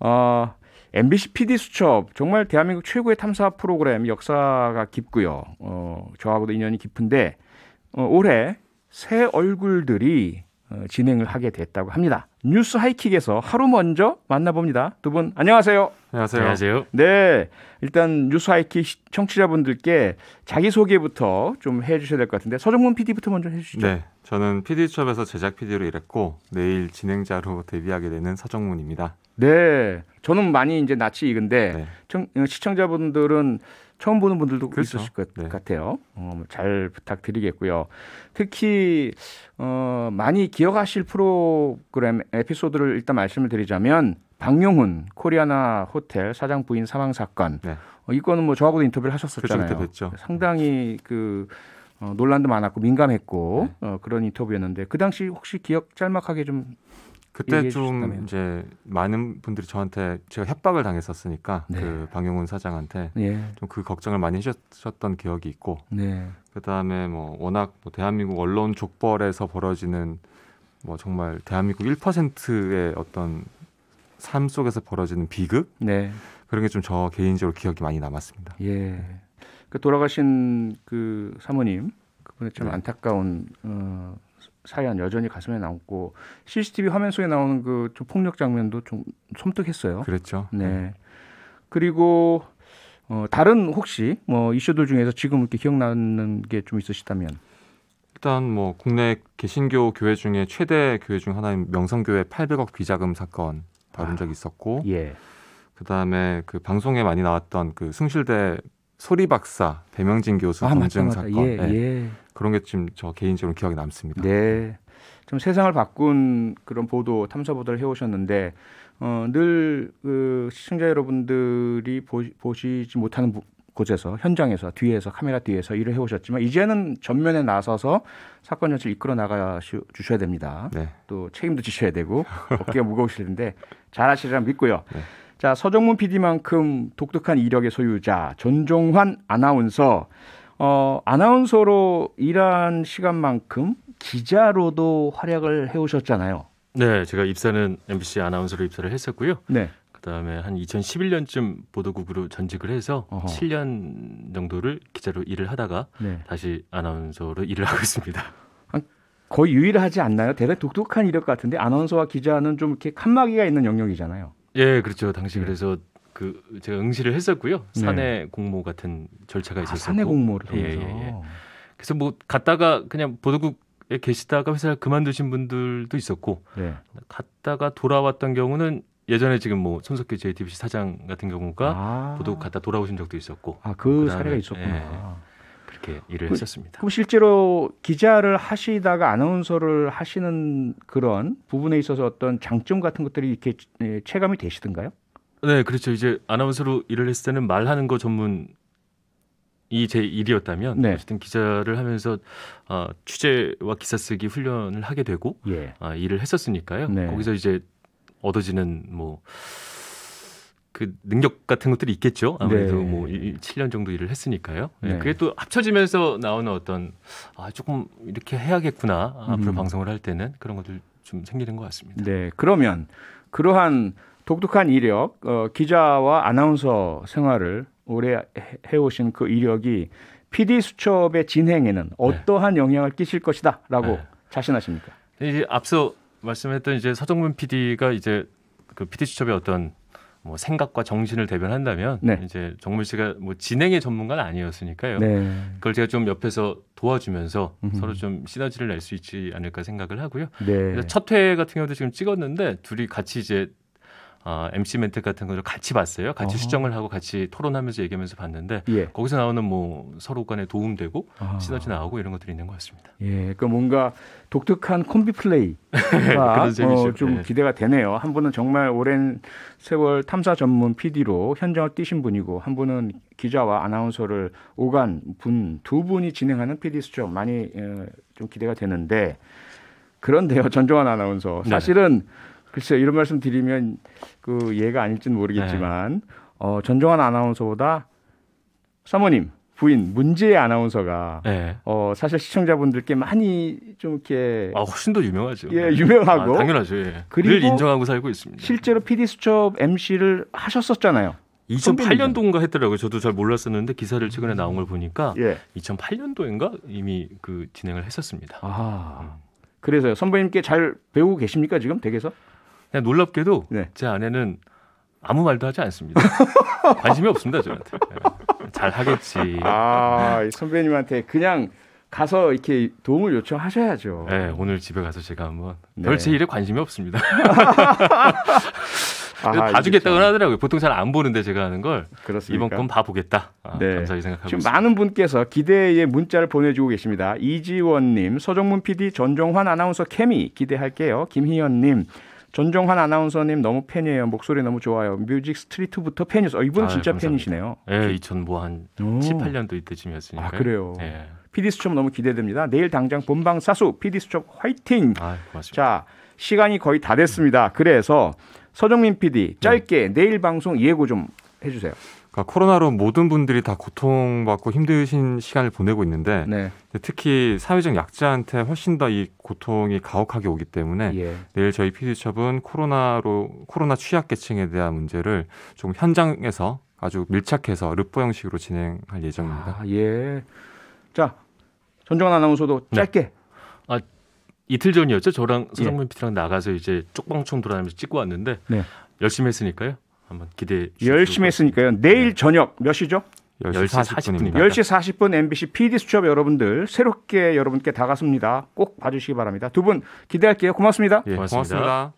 어, MBC PD 수첩 정말 대한민국 최고의 탐사 프로그램 역사가 깊고요. 어, 저하고도 인연이 깊은데 어, 올해 새 얼굴들이 어, 진행을 하게 됐다고 합니다. 뉴스 하이킥에서 하루 먼저 만나봅니다. 두 분 안녕하세요. 안녕하세요. 안녕하세요. 네, 일단 뉴스 하이킥 청취자분들께 자기 소개부터 좀 해주셔야 될 것 같은데 서정문 PD부터 먼저 해주시죠. 네, 저는 PD 수첩에서 제작 PD로 일했고 내일 진행자로 데뷔하게 되는 서정문입니다. 네. 저는 많이 이제 낯이 익은데 네. 청, 어, 시청자분들은 처음 보는 분들도 그렇죠. 있으실 것 네. 같아요. 어, 뭐 잘 부탁드리겠고요. 특히 어, 많이 기억하실 프로그램 에피소드를 일단 말씀을 드리자면 박용훈 코리아나 호텔 사장 부인 사망 사건. 네. 어, 이거는 뭐 저하고도 인터뷰를 하셨었잖아요. 그죠 상당히 그 어, 논란도 많았고 민감했고 네. 어, 그런 인터뷰였는데 그 당시 혹시 기억 짤막하게 좀 그때 좀 이제 많은 분들이 저한테 제가 협박을 당했었으니까 네. 그 방영훈 사장한테 예. 좀그 걱정을 많이 하셨던 기억이 있고 네. 그다음에 뭐 워낙 뭐 대한민국 언론 족벌에서 벌어지는 뭐 정말 대한민국 1%의 어떤 삶 속에서 벌어지는 비극 네. 그런 게 좀 저 개인적으로 기억이 많이 남았습니다. 예. 그 돌아가신 그 사모님 그분의 참 네. 안타까운 어 사연 여전히 가슴에 남고 CCTV 화면 속에 나오는 그좀 폭력 장면도 좀 섬뜩했어요. 그렇죠. 네. 그리고 어, 다른 혹시 뭐 이슈들 중에서 지금 이렇게 기억나는 게 좀 있으시다면 일단 뭐 국내 개신교 교회 중에 최대 교회 중 하나인 명성교회 800억 비자금 사건 다룬 아, 적이 있었고 예. 그다음에 그 방송에 많이 나왔던 그 승실대 소리 박사 배명진 교수 아, 검증 맞다, 맞다. 사건 예, 네. 예. 그런 게 지금 저 개인적으로 기억에 남습니다. 네. 좀 세상을 바꾼 그런 보도 탐사 보도를 해오셨는데 어, 늘그 시청자 여러분들이 보, 시지 못하는 곳에서 현장에서 뒤에서 카메라 뒤에서 일을 해오셨지만 이제는 전면에 나서서 사건 현실 를 이끌어 나가 주셔야 됩니다. 네. 또 책임도 지셔야 되고 어깨가 무거우실 텐데 잘하시리라 믿고요. 네. 자, 서정문 PD만큼 독특한 이력의 소유자, 전종환 아나운서. 어, 아나운서로 일한 시간만큼 기자로도 활약을 해오셨잖아요. 네, 제가 입사는 MBC 아나운서로 입사를 했었고요. 네. 그다음에 한 2011년쯤 보도국으로 전직을 해서 어허. 7년 정도를 기자로 일을 하다가 네. 다시 아나운서로 일을 하고 있습니다. 거의 유일하지 않나요? 대단히 독특한 이력 같은데 아나운서와 기자는 좀 이렇게 칸막이가 있는 영역이잖아요. 예, 그렇죠. 당시 네. 그래서 그 제가 응시를 했었고요. 사내 네. 공모 같은 절차가 있었고. 아, 사내 공모를 통해서. 예, 예, 예. 그래서 뭐 갔다가 그냥 보도국에 계시다가 회사를 그만두신 분들도 있었고 네. 갔다가 돌아왔던 경우는 예전에 지금 뭐 손석희 JTBC 사장 같은 경우가 아. 보도국 갔다 돌아오신 적도 있었고. 아그 사례가 있었구나. 예. 이렇게 일을 그, 했었습니다. 그럼 실제로 기자를 하시다가 아나운서를 하시는 그런 부분에 있어서 어떤 장점 같은 것들이 이렇게 예, 체감이 되시던가요? 네, 그렇죠. 이제 아나운서로 일을 했을 때는 말하는 거 전문 이제 일이었다면 네. 어쨌든 기자를 하면서 어, 취재와 기사 쓰기 훈련을 하게 되고 예. 어, 일을 했었으니까요. 네. 거기서 이제 얻어지는 뭐그 능력 같은 것들이 있겠죠. 아무래도 네. 뭐 7년 정도 일을 했으니까요. 예, 네. 그게 또 합쳐지면서 나오는 어떤 아 조금 이렇게 해야겠구나 앞으로 음. 방송을 할 때는 그런 것들 좀 생기는 것 같습니다. 네, 그러면 그러한 독특한 이력, 어, 기자와 아나운서 생활을 오래 해오신 그 이력이 PD 수첩의 진행에는 네. 어떠한 네. 영향을 끼칠 것이다라고 네. 자신하십니까? 이제 앞서 말씀했던 이제 서정문 PD가 이제 그 PD 수첩의 어떤 뭐 생각과 정신을 대변한다면 네. 이제 정물 씨가 뭐 진행의 전문가는 아니었으니까요. 네. 그걸 제가 좀 옆에서 도와주면서 음흠. 서로 좀 시너지를 낼 수 있지 않을까 생각을 하고요. 네. 첫회 같은 경우도 지금 찍었는데 둘이 같이 이제 어, MC 멘트 같은 거를 같이 봤어요. 같이 어허. 수정을 하고 같이 토론하면서 얘기하면서 봤는데 예. 거기서 나오는 뭐 서로 간에 도움되고 아. 시너지 나오고 이런 것들이 있는 것 같습니다. 예, 그 뭔가 독특한 콤비 플레이가 어, 좀 예. 기대가 되네요. 한 분은 정말 오랜 세월 탐사 전문 PD로 현장을 뛰신 분이고 한 분은 기자와 아나운서를 오간 분 두 분이 진행하는 PD 수정 많이 에, 예, 좀 기대가 되는데 그런데요, 전종환 아나운서 네. 사실은 네. 글쎄요, 이런 말씀 드리면 그 예가 아닐지는 모르겠지만 네. 어, 전종환 아나운서보다 사모님 부인 문제의 아나운서가 네. 어, 사실 시청자분들께 많이 좀 이렇게 아 훨씬 더 유명하죠. 예, 네. 유명하고 아, 당연하죠. 예. 그리고 늘 인정하고 살고 있습니다. 실제로 PD 수첩 MC를 하셨었잖아요. 2008년도인가 했더라고요. 저도 잘 몰랐었는데 기사를 최근에 나온 걸 보니까 예. 2008년도인가 이미 그 진행을 했었습니다. 아. 그래서요. 선배님께 잘 배우고 계십니까 지금 댁에서? 그냥 놀랍게도 네. 제 아내는 아무 말도 하지 않습니다. 관심이 없습니다 저한테. 네. 잘 하겠지. 아 네. 선배님한테 그냥 가서 이렇게 도움을 요청하셔야죠. 네, 오늘 집에 가서 제가 한번 네. 별제 일에 관심이 없습니다. 봐주겠다고 하더라고요. 보통 잘 안 보는데 제가 하는 걸 그렇습니까? 이번 건 봐보겠다. 아, 네. 감사히 생각하고 지금 많은 분께서 기대의 문자를 보내주고 계십니다. 이지원님, 서정문 PD, 전종환 아나운서 케미 기대할게요. 김희연님, 전종환 아나운서님 너무 팬이에요. 목소리 너무 좋아요. 뮤직 스트리트부터 팬이었어요. 어, 이분 아, 진짜 감사합니다. 팬이시네요. 예, 2 0뭐한 7, 8년도 이때쯤이었으니까. 아, 그래요. 예. PD 수첩 너무 기대됩니다. 내일 당장 본방 사수 피디 수첩 화이팅. 아, 고습니다 자, 시간이 거의 다 됐습니다. 그래서 서정민 PD 짧게 네. 내일 방송 예고 좀 해주세요. 그러니까 코로나로 모든 분들이 다 고통받고 힘드신 시간을 보내고 있는데 네. 특히 사회적 약자한테 훨씬 더 이 고통이 가혹하게 오기 때문에 예. 내일 저희 피디첩은 코로나로 코로나 취약계층에 대한 문제를 좀 현장에서 아주 밀착해서 르포 형식으로 진행할 예정입니다. 아, 예. 자, 전종환 아나운서도 네. 짧게. 네. 아, 이틀 전이었죠. 저랑 예. 서정민 예. PD랑 나가서 이제 쪽방촌 돌아다니면서 찍고 왔는데 네. 열심히 했으니까요. 한번 기대해 주시 열심히 했으니까요. 내일 네. 저녁 몇 시죠? 10시 40분입니다. 10시 40분 MBC PD 수첩 여러분들 새롭게 여러분께 다가섭니다. 꼭 봐주시기 바랍니다. 두 분 기대할게요. 고맙습니다. 예, 고맙습니다. 고맙습니다.